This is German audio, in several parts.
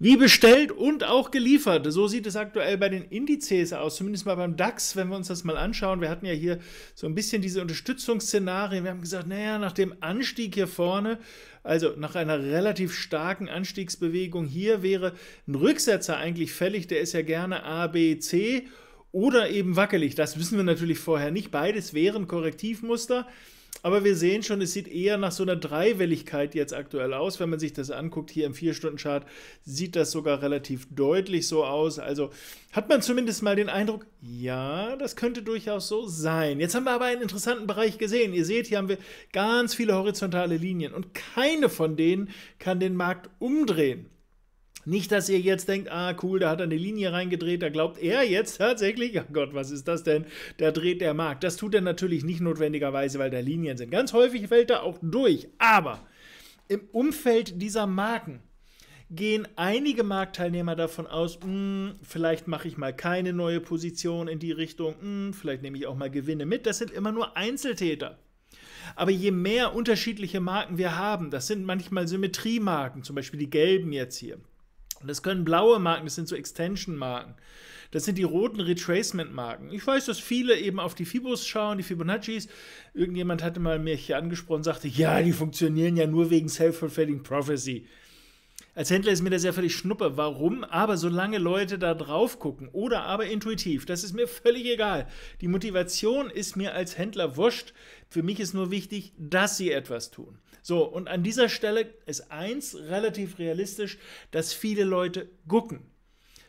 Wie bestellt und auch geliefert. So sieht es aktuell bei den Indizes aus, zumindest mal beim DAX, wenn wir uns das mal anschauen. Wir hatten ja hier so ein bisschen diese Unterstützungsszenarien. Wir haben gesagt, naja, nach dem Anstieg hier vorne, also nach einer relativ starken Anstiegsbewegung hier, wäre ein Rücksetzer eigentlich fällig. Der ist ja gerne A, B, C oder eben wackelig. Das wissen wir natürlich vorher nicht. Beides wären Korrektivmuster. Aber wir sehen schon, es sieht eher nach so einer Dreiwelligkeit jetzt aktuell aus. Wenn man sich das anguckt, hier im 4-Stunden-Chart sieht das sogar relativ deutlich so aus. Also hat man zumindest mal den Eindruck, ja, das könnte durchaus so sein. Jetzt haben wir aber einen interessanten Bereich gesehen. Ihr seht, hier haben wir ganz viele horizontale Linien und keine von denen kann den Markt umdrehen. Nicht, dass ihr jetzt denkt, ah cool, da hat er eine Linie reingedreht, da glaubt er jetzt tatsächlich, oh Gott, was ist das denn? Da dreht der Markt. Das tut er natürlich nicht notwendigerweise, weil da Linien sind. Ganz häufig fällt er auch durch. Aber im Umfeld dieser Marken gehen einige Marktteilnehmer davon aus, mh, hm, vielleicht mache ich mal keine neue Position in die Richtung, mh, hm, vielleicht nehme ich auch mal Gewinne mit. Das sind immer nur Einzeltäter. Aber je mehr unterschiedliche Marken wir haben, das sind manchmal Symmetriemarken, zum Beispiel die gelben jetzt hier, das können blaue Marken, das sind so Extension-Marken. Das sind die roten Retracement-Marken. Ich weiß, dass viele eben auf die Fibos schauen, die Fibonaccis. Irgendjemand hatte mal mich hier angesprochen, und sagte, ja, die funktionieren ja nur wegen Self-Fulfilling Prophecy. Als Händler ist mir das ja völlig schnuppe. Warum? Aber solange Leute da drauf gucken oder aber intuitiv, das ist mir völlig egal. Die Motivation ist mir als Händler wurscht. Für mich ist nur wichtig, dass sie etwas tun. So, und an dieser Stelle ist eins relativ realistisch, dass viele Leute gucken.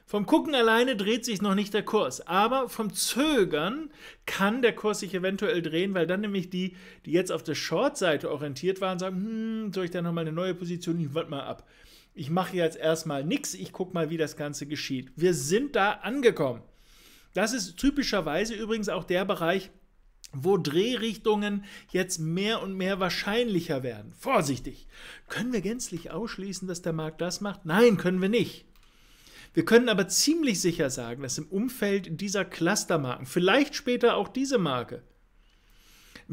Vom Gucken alleine dreht sich noch nicht der Kurs, aber vom Zögern kann der Kurs sich eventuell drehen, weil dann nämlich die, die jetzt auf der Short-Seite orientiert waren, sagen, hm, soll ich da nochmal eine neue Position? Ich warte mal ab. Ich mache jetzt erstmal nichts, ich gucke mal, wie das Ganze geschieht. Wir sind da angekommen. Das ist typischerweise übrigens auch der Bereich, wo Drehrichtungen jetzt mehr und mehr wahrscheinlicher werden. Vorsichtig! Können wir gänzlich ausschließen, dass der Markt das macht? Nein, können wir nicht. Wir können aber ziemlich sicher sagen, dass im Umfeld dieser Clustermarken, vielleicht später auch diese Marke,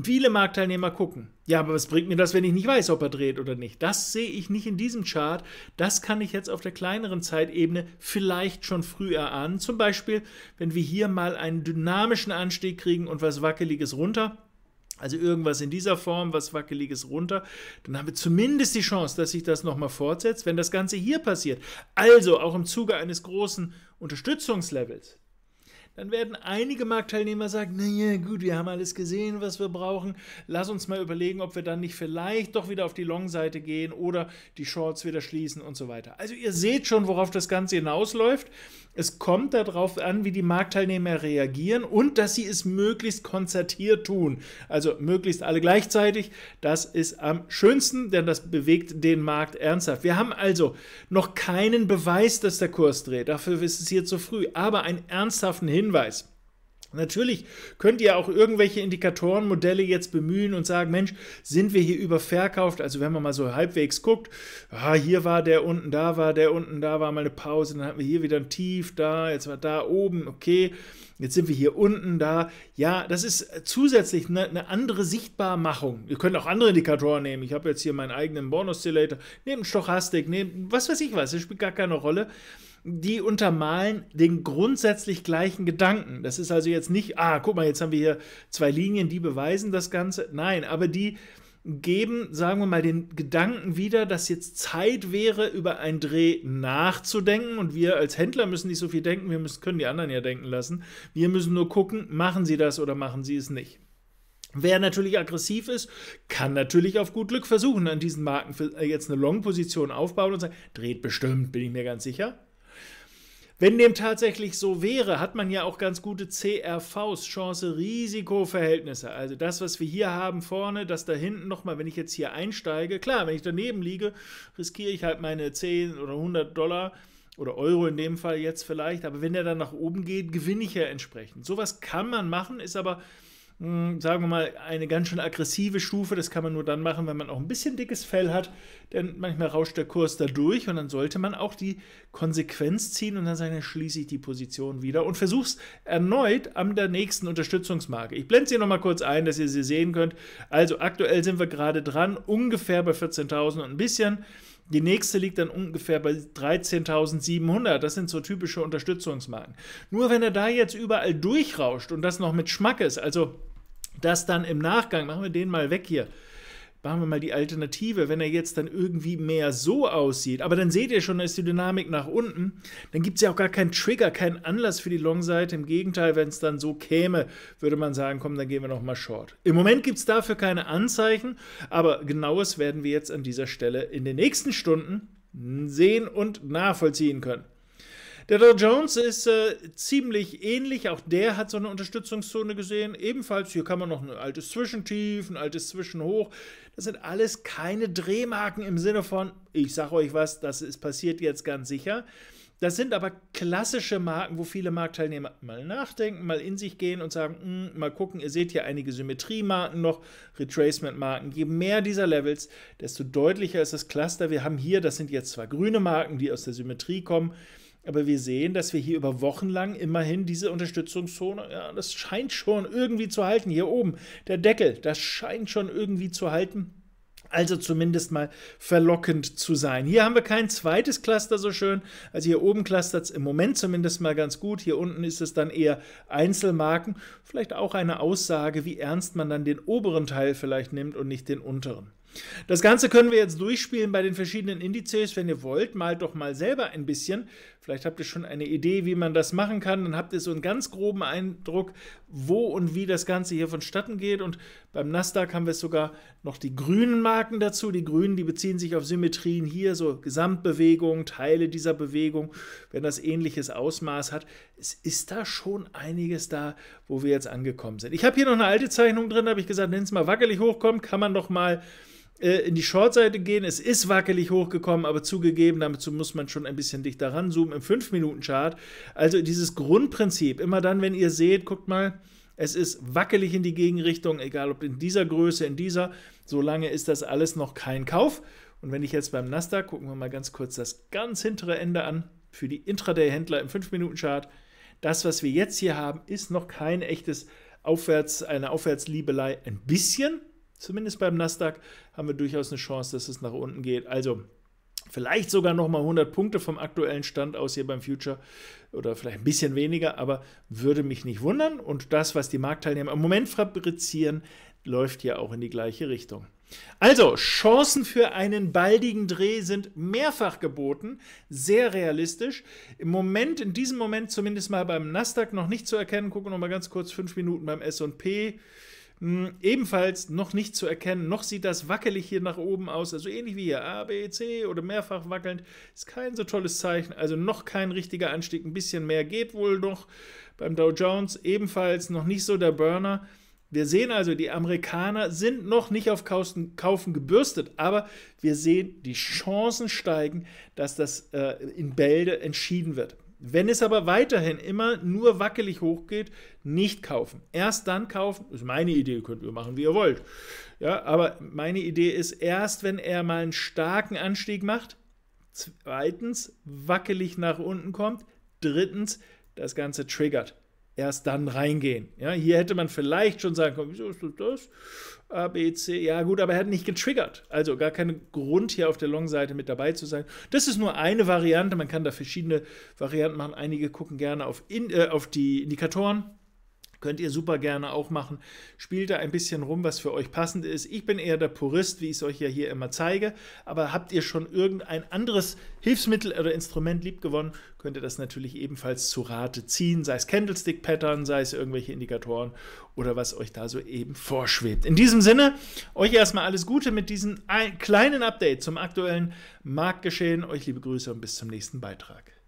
Viele Marktteilnehmer gucken. Ja, aber was bringt mir das, wenn ich nicht weiß, ob er dreht oder nicht? Das sehe ich nicht in diesem Chart. Das kann ich jetzt auf der kleineren Zeitebene vielleicht schon früh erahnen. Zum Beispiel, wenn wir hier mal einen dynamischen Anstieg kriegen und was Wackeliges runter. Also irgendwas in dieser Form, was Wackeliges runter, dann haben wir zumindest die Chance, dass sich das nochmal fortsetzt, wenn das Ganze hier passiert. Also auch im Zuge eines großen Unterstützungslevels, dann werden einige Marktteilnehmer sagen, naja gut, wir haben alles gesehen, was wir brauchen, lass uns mal überlegen, ob wir dann nicht vielleicht doch wieder auf die Long-Seite gehen oder die Shorts wieder schließen und so weiter. Also ihr seht schon, worauf das Ganze hinausläuft. Es kommt darauf an, wie die Marktteilnehmer reagieren und dass sie es möglichst konzertiert tun. Also möglichst alle gleichzeitig. Das ist am schönsten, denn das bewegt den Markt ernsthaft. Wir haben also noch keinen Beweis, dass der Kurs dreht. Dafür ist es hier zu früh. Aber einen ernsthaften Hinweis Hinweis. Natürlich könnt ihr auch irgendwelche Indikatorenmodelle jetzt bemühen und sagen, Mensch, sind wir hier überverkauft? Also wenn man mal so halbwegs guckt, ah, hier war der unten, da war der unten, da war mal eine Pause, dann hatten wir hier wieder ein Tief, da, jetzt war da oben, okay. Jetzt sind wir hier unten da. Ja, das ist äh, zusätzlich eine, eine andere Sichtbarmachung. Ihr könnt auch andere Indikatoren nehmen. Ich habe jetzt hier meinen eigenen Born-Oszillator, nehmt Stochastik, nehmt was weiß ich was, das spielt gar keine Rolle. Die untermalen den grundsätzlich gleichen Gedanken. Das ist also jetzt nicht, ah, guck mal, jetzt haben wir hier zwei Linien, die beweisen das Ganze. Nein, aber die geben, sagen wir mal, den Gedanken wieder, dass jetzt Zeit wäre, über einen Dreh nachzudenken. Und wir als Händler müssen nicht so viel denken, wir müssen, können die anderen ja denken lassen. Wir müssen nur gucken, machen sie das oder machen sie es nicht. Wer natürlich aggressiv ist, kann natürlich auf gut Glück versuchen, an diesen Marken äh, jetzt eine Long-Position aufbauen und sagen, dreht bestimmt, bin ich mir ganz sicher. Wenn dem tatsächlich so wäre, hat man ja auch ganz gute CRVs, Chance-Risiko-Verhältnisse. Also das, was wir hier haben vorne, das da hinten nochmal, wenn ich jetzt hier einsteige, klar, wenn ich daneben liege, riskiere ich halt meine 10 oder 100 Dollar oder Euro in dem Fall jetzt vielleicht, aber wenn der dann nach oben geht, gewinne ich ja entsprechend. Sowas kann man machen, ist aber hm, sagen wir mal, eine ganz schön aggressive Stufe. Das kann man nur dann machen, wenn man auch ein bisschen dickes Fell hat, denn manchmal rauscht der Kurs da durch und dann sollte man auch die Konsequenz ziehen und dann sagen, dann schließe ich die Position wieder und versuche es erneut an der nächsten Unterstützungsmarke. Ich blende sie nochmal kurz ein, dass ihr sie sehen könnt. Also aktuell sind wir gerade dran, ungefähr bei 14.000 und ein bisschen. Die nächste liegt dann ungefähr bei 13.700. Das sind so typische Unterstützungsmarken. Nur wenn er da jetzt überall durchrauscht und das noch mit Schmack ist, also das dann im Nachgang, machen wir den mal weg hier, machen wir mal die Alternative, wenn er jetzt dann irgendwie mehr so aussieht, aber dann seht ihr schon, da ist die Dynamik nach unten, dann gibt es ja auch gar keinen Trigger, keinen Anlass für die Long-Seite. Im Gegenteil, wenn es dann so käme, würde man sagen, komm, dann gehen wir nochmal Short. Im Moment gibt es dafür keine Anzeichen, aber genaues werden wir jetzt an dieser Stelle in den nächsten Stunden sehen und nachvollziehen können. Der Dow Jones ist äh, ziemlich ähnlich. Auch der hat so eine Unterstützungszone gesehen. Ebenfalls hier kann man noch ein altes Zwischentief, ein altes Zwischenhoch. Das sind alles keine Drehmarken im Sinne von, ich sage euch was, das ist passiert jetzt ganz sicher. Das sind aber klassische Marken, wo viele Marktteilnehmer mal nachdenken, mal in sich gehen und sagen, hm, mal gucken, ihr seht hier einige Symmetriemarken noch, Retracement-Marken. Je mehr dieser Levels, desto deutlicher ist das Cluster. Wir haben hier, das sind jetzt zwar grüne Marken, die aus der Symmetrie kommen, aber wir sehen, dass wir hier über Wochen lang immerhin diese Unterstützungszone, ja, das scheint schon irgendwie zu halten. Hier oben, der Deckel, das scheint schon irgendwie zu halten. Also zumindest mal verlockend zu sein. Hier haben wir kein zweites Cluster so schön. Also hier oben clustert es im Moment zumindest mal ganz gut. Hier unten ist es dann eher Einzelmarken. Vielleicht auch eine Aussage, wie ernst man dann den oberen Teil vielleicht nimmt und nicht den unteren. Das Ganze können wir jetzt durchspielen bei den verschiedenen Indizes. Wenn ihr wollt, malt doch mal selber ein bisschen. Vielleicht habt ihr schon eine Idee, wie man das machen kann. Dann habt ihr so einen ganz groben Eindruck, wo und wie das Ganze hier vonstatten geht. Und beim Nasdaq haben wir sogar noch die grünen Marken dazu. Die grünen, die beziehen sich auf Symmetrien hier, so Gesamtbewegung, Teile dieser Bewegung, wenn das ähnliches Ausmaß hat. Es ist da schon einiges da, wo wir jetzt angekommen sind. Ich habe hier noch eine alte Zeichnung drin, habe ich gesagt, wenn es mal wackelig hochkommt, kann man doch mal äh, in die Shortseite gehen. Es ist wackelig hochgekommen, aber zugegeben, dazu muss man schon ein bisschen dichter ranzoomen im 5-Minuten-Chart. Also dieses Grundprinzip, immer dann, wenn ihr seht, guckt mal, es ist wackelig in die Gegenrichtung, egal ob in dieser Größe, in dieser, solange ist das alles noch kein Kauf. Und wenn ich jetzt beim Nasdaq, gucken wir mal ganz kurz das ganz hintere Ende an, für die Intraday-Händler im 5-Minuten-Chart, das, was wir jetzt hier haben, ist noch kein echtes Aufwärts, eine Aufwärtsliebelei ein bisschen, zumindest beim Nasdaq haben wir durchaus eine Chance, dass es nach unten geht. Also vielleicht sogar nochmal 100 Punkte vom aktuellen Stand aus hier beim Future oder vielleicht ein bisschen weniger, aber würde mich nicht wundern. Und das, was die Marktteilnehmer im Moment fabrizieren, läuft ja auch in die gleiche Richtung. Also, Chancen für einen baldigen Dreh sind mehrfach geboten, sehr realistisch. Im Moment, in diesem Moment zumindest mal beim Nasdaq noch nicht zu erkennen. Gucken wir noch mal ganz kurz fünf Minuten beim S&P. Hm, ebenfalls noch nicht zu erkennen. Noch sieht das wackelig hier nach oben aus. Also ähnlich wie hier A, B, C oder mehrfach wackelnd. Ist kein so tolles Zeichen. Also noch kein richtiger Anstieg. Ein bisschen mehr geht wohl noch. Beim Dow Jones ebenfalls noch nicht so der Burner. Wir sehen also, die Amerikaner sind noch nicht auf Kaufen, Kaufen gebürstet, aber wir sehen, die Chancen steigen, dass das äh, in Bälde entschieden wird. Wenn es aber weiterhin immer nur wackelig hochgeht, nicht kaufen. Erst dann kaufen, ist meine Idee, könnt ihr machen, wie ihr wollt. Ja, aber meine Idee ist, erst wenn er mal einen starken Anstieg macht, zweitens wackelig nach unten kommt, drittens das Ganze triggert erst dann reingehen. Ja, hier hätte man vielleicht schon sagen können, wieso ist das das? A, B, C, ja gut, aber er hat nicht getriggert. Also gar keinen Grund hier auf der Long-Seite mit dabei zu sein. Das ist nur eine Variante, man kann da verschiedene Varianten machen. Einige gucken gerne auf, in, äh, auf die Indikatoren Könnt ihr super gerne auch machen. Spielt da ein bisschen rum, was für euch passend ist. Ich bin eher der Purist, wie ich es euch ja hier immer zeige. Aber habt ihr schon irgendein anderes Hilfsmittel oder Instrument liebgewonnen, könnt ihr das natürlich ebenfalls zu Rate ziehen. Sei es Candlestick-Pattern, sei es irgendwelche Indikatoren oder was euch da so eben vorschwebt. In diesem Sinne, euch erstmal alles Gute mit diesem kleinen Update zum aktuellen Marktgeschehen. Euch liebe Grüße und bis zum nächsten Beitrag.